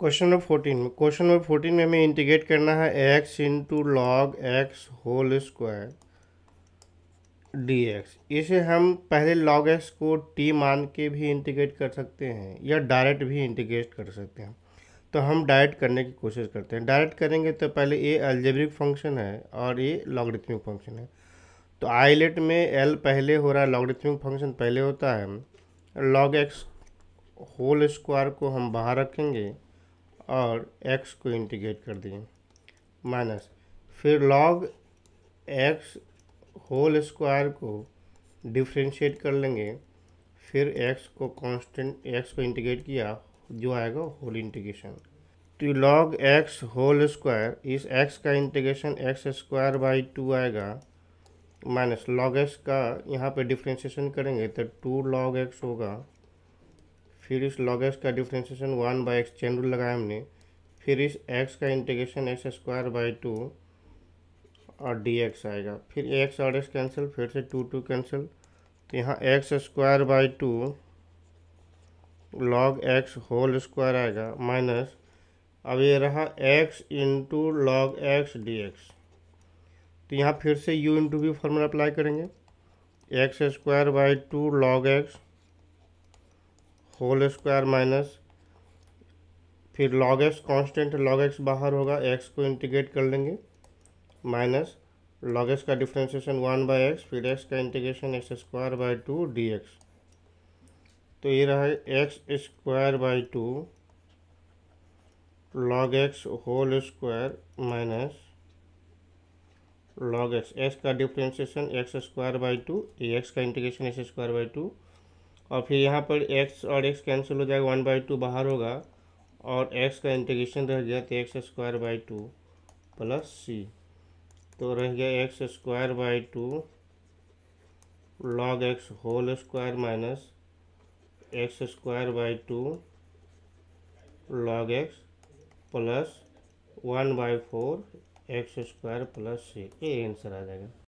question number fourteen में question number fourteen में हमें इंटीग्रेट करना है x into log x whole square d x इसे हम पहले लॉग एक्स को टी मान के भी इंटीग्रेट कर सकते हैं या डायरेक्ट भी इंटीग्रेट कर सकते हैं तो हम डायरेक्ट करने की कोशिश करते हैं डायरेक्ट करेंगे तो पहले ये अल्जेब्रिक फंक्शन है और ये लॉगरिथमिक फंक्शन है तो आईलेट में एल पहले हो रहा है लॉगरिथमिक फंक्शन पहले होता है लॉग एक्स होल स्क्वायर को हम बाहर रखेंगे और एक्स को इंटीग्रेट कर दिए माइनस फिर लॉग एक्स होल स्क्वायर को डिफ्रेंशिएट कर लेंगे फिर एक्स को कांस्टेंट एक्स को इंटीग्रेट किया जो आएगा होल इंटीग्रेशन तो लॉग एक्स होल स्क्वायर इस एक्स का integration x square by two आएगा माइनस लॉग एक्स का यहाँ पे डिफ्रेंशिएशन करेंगे तो टू लॉग एक्स होगा फिर इस लॉग एक्स का differentiation one by x chain rule लगाया हमने फिर इस एक्स का integration x square by two और डी एक्स आएगा फिर एक्स और एक्स कैंसिल फिर से टू टू कैंसिल तो यहाँ x square by two log x whole square आएगा माइनस अब ये रहा x into log x d x तो यहाँ फिर से यू इंटू भी फॉर्मूला अप्लाई करेंगे x square by two log x whole square minus फिर log x constant log x बाहर होगा एक्स को इंटीग्रेट कर लेंगे माइनस लॉग एक्स का डिफ्रेंसिएशन वन बाई एक्स फिर एक्स का integration x square by to d x तो ये रहा x square by two log x whole square minus log x x का differentiation x square by two x का integration x square by two और फिर यहाँ पर एक्स और एक्स कैंसिल हो जाएगा वन बाई टू बाहर होगा और एक्स का इंटीग्रेशन रह गया तो x square by two plus C तो रह गया x square by two log x whole square minus x square by two log x plus one by four x square plus C ये answer आ जाएगा